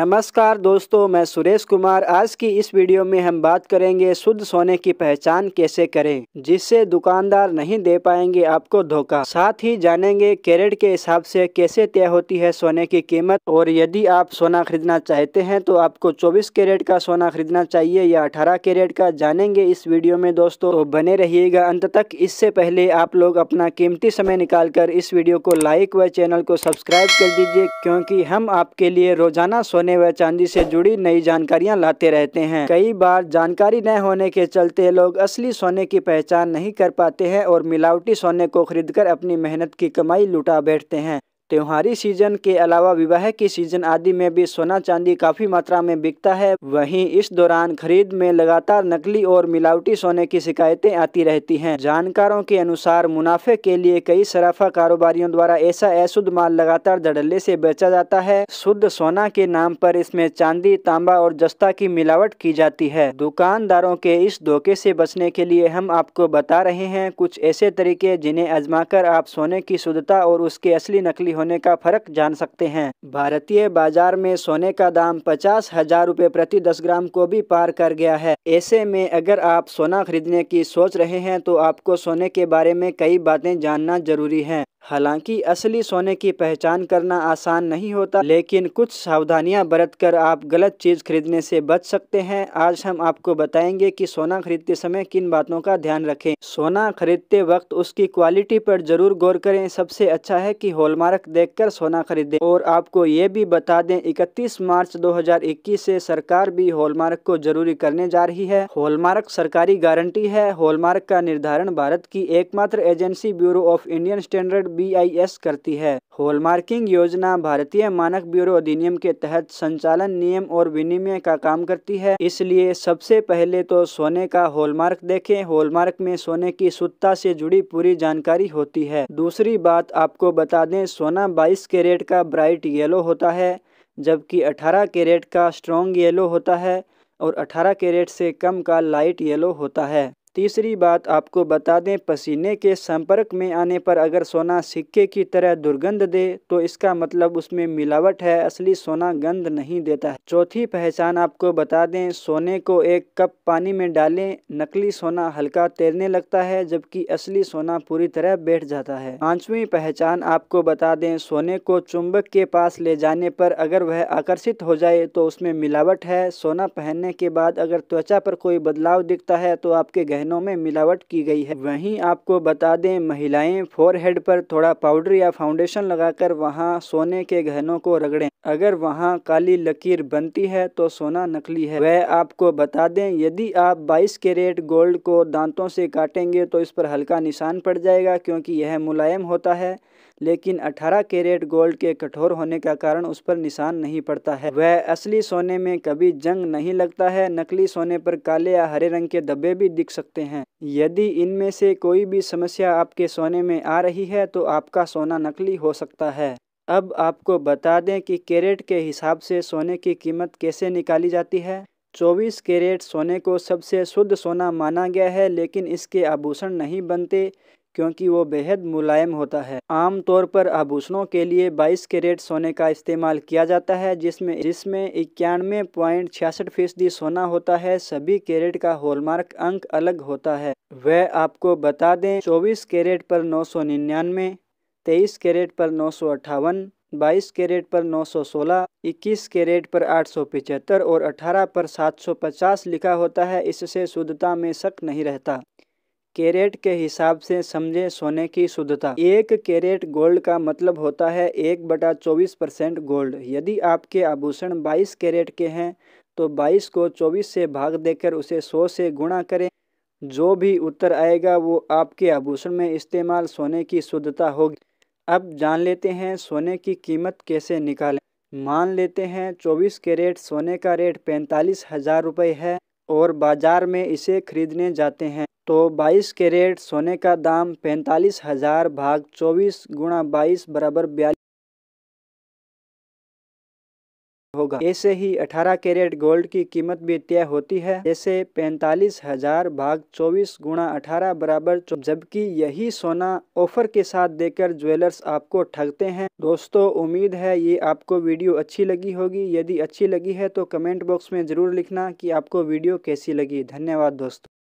नमस्कार दोस्तों मैं सुरेश कुमार आज की इस वीडियो में हम बात करेंगे शुद्ध सोने की पहचान कैसे करें जिससे दुकानदार नहीं दे पाएंगे आपको धोखा साथ ही जानेंगे कैरेट के हिसाब से कैसे तय होती है सोने की कीमत और यदि आप सोना खरीदना चाहते हैं तो आपको 24 कैरेट का सोना खरीदना चाहिए या अठारह कैरेट का जानेंगे इस वीडियो में दोस्तों तो बने रहिएगा अंत तक इससे पहले आप लोग अपना कीमती समय निकाल कर इस वीडियो को लाइक व चैनल को सब्सक्राइब कर दीजिए क्योंकि हम आपके लिए रोजाना सोने सोने व चांदी से जुड़ी नई जानकारियां लाते रहते हैं कई बार जानकारी न होने के चलते लोग असली सोने की पहचान नहीं कर पाते हैं और मिलावटी सोने को खरीदकर अपनी मेहनत की कमाई लुटा बैठते हैं त्योहारी सीजन के अलावा विवाह के सीजन आदि में भी सोना चांदी काफी मात्रा में बिकता है वहीं इस दौरान खरीद में लगातार नकली और मिलावटी सोने की शिकायतें आती रहती हैं जानकारों के अनुसार मुनाफे के लिए कई सराफा कारोबारियों द्वारा ऐसा अशुद्ध माल लगातार धड़ल्ले से बेचा जाता है शुद्ध सोना के नाम पर इसमें चांदी तांबा और जस्ता की मिलावट की जाती है दुकानदारों के इस धोखे से बचने के लिए हम आपको बता रहे हैं कुछ ऐसे तरीके जिन्हें आजमाकर आप सोने की शुद्धता और उसके असली नकली होने का फर्क जान सकते हैं भारतीय बाजार में सोने का दाम पचास हजार रूपए प्रति दस ग्राम को भी पार कर गया है ऐसे में अगर आप सोना खरीदने की सोच रहे हैं तो आपको सोने के बारे में कई बातें जानना जरूरी है हालांकि असली सोने की पहचान करना आसान नहीं होता लेकिन कुछ सावधानियां बरतकर आप गलत चीज़ खरीदने से बच सकते हैं आज हम आपको बताएंगे कि सोना खरीदते समय किन बातों का ध्यान रखें सोना खरीदते वक्त उसकी क्वालिटी पर जरूर गौर करें सबसे अच्छा है कि हॉलमार्क देखकर सोना खरीदें और आपको ये भी बता दें इकतीस मार्च दो से सरकार भी हॉलमार्क को जरूरी करने जा रही है हॉलमार्क सरकारी गारंटी है हॉलमार्क का निर्धारण भारत की एकमात्र agency bureau of Indian standard RBIS करती है हॉलमार्किंग योजना भारतीय मानक ब्यूरो अधिनियम के तहत संचालन नियम और विनिमय का काम करती है इसलिए सबसे पहले तो सोने का हॉलमार्क देखें हॉलमार्क में सोने की सुत्ता से जुड़ी पूरी जानकारी होती है दूसरी बात आपको बता दें सोना बाईस कैरेट का ब्राइट येलो होता है जबकि अठारह कैरेट का स्ट्रॉन्ग येलो होता है और 18 कैरेट से कम का लाइट येलो होता है तीसरी बात आपको बता दें पसीने के संपर्क में आने पर अगर सोना सिक्के की तरह दुर्गंध दे तो इसका मतलब उसमें मिलावट है असली सोना गंध नहीं देता है चौथी पहचान आपको बता दें सोने को एक कप पानी में डालें नकली सोना हल्का तैरने लगता है जबकि असली सोना पूरी तरह बैठ जाता है पांचवी पहचान आपको बता दें सोने को चुंबक के पास ले जाने पर अगर वह आकर्षित हो जाए तो उसमें मिलावट है सोना पहनने के बाद अगर त्वचा पर कोई बदलाव दिखता है तो आपके गहने गहनों में मिलावट की गई है वहीं आपको बता दें महिलाएं फोरहेड पर थोड़ा पाउडर या फाउंडेशन लगाकर वहां सोने के गहनों को रगड़ें अगर वहां काली लकीर बनती है तो सोना नकली है वह आपको बता दें यदि आप 22 कैरेट गोल्ड को दांतों से काटेंगे तो इस पर हल्का निशान पड़ जाएगा क्योंकि यह मुलायम होता है लेकिन 18 कैरेट गोल्ड के कठोर होने का कारण उस पर निशान नहीं पड़ता है वह असली सोने में कभी जंग नहीं लगता है नकली सोने पर काले या हरे रंग के धब्बे भी दिख सकते सकते हैं यदि इनमें से कोई भी समस्या आपके सोने में आ रही है तो आपका सोना नकली हो सकता है अब आपको बता दें कि कैरेट के हिसाब से सोने की कीमत कैसे निकाली जाती है चौबीस कैरेट सोने को सबसे शुद्ध सोना माना गया है लेकिन इसके आभूषण नहीं बनते क्योंकि वो बेहद मुलायम होता है आमतौर पर आभूषणों के लिए 22 कैरेट सोने का इस्तेमाल किया जाता है जिसमें जिसमें इक्यानवे पॉइंट छियासठ फीसदी सोना होता है सभी कैरेट का हॉलमार्क अंक अलग होता है वह आपको बता दें 24 कैरेट पर नौ सौ निन्यानवे तेईस कैरेट पर नौ सौ अट्ठावन बाईस कैरेट पर नौ सौ सोलह इक्कीस कैरेट पर आठ सौ पिचहत्तर और अठारह पर सात सौ पचास लिखा होता है इससे शुद्धता में शक नहीं रहता कैरेट के हिसाब से समझे सोने की शुद्धता एक कैरेट गोल्ड का मतलब होता है एक बटा चौबीस परसेंट गोल्ड यदि आपके आभूषण बाईस कैरेट के हैं तो बाईस को चौबीस से भाग देकर उसे सौ से गुणा करें जो भी उत्तर आएगा वो आपके आभूषण में इस्तेमाल सोने की शुद्धता होगी अब जान लेते हैं सोने की कीमत कैसे निकालें मान लेते हैं 24 कैरेट सोने का रेट पैंतालीस हज़ार रुपये है और बाज़ार में इसे खरीदने जाते हैं तो 22 कैरेट सोने का दाम पैंतालीस हज़ार भाग 24 गुणा बाईस बराबर बयालीस होगा ऐसे ही 18 कैरेट गोल्ड की कीमत भी तय होती है जैसे पैंतालीस हजार भाग चौबीस गुणा अठारह बराबर जबकि यही सोना ऑफर के साथ देकर ज्वेलर्स आपको ठगते हैं दोस्तों उम्मीद है ये आपको वीडियो अच्छी लगी होगी यदि अच्छी लगी है तो कमेंट बॉक्स में ज़रूर लिखना की आपको वीडियो कैसी लगी धन्यवाद दोस्तों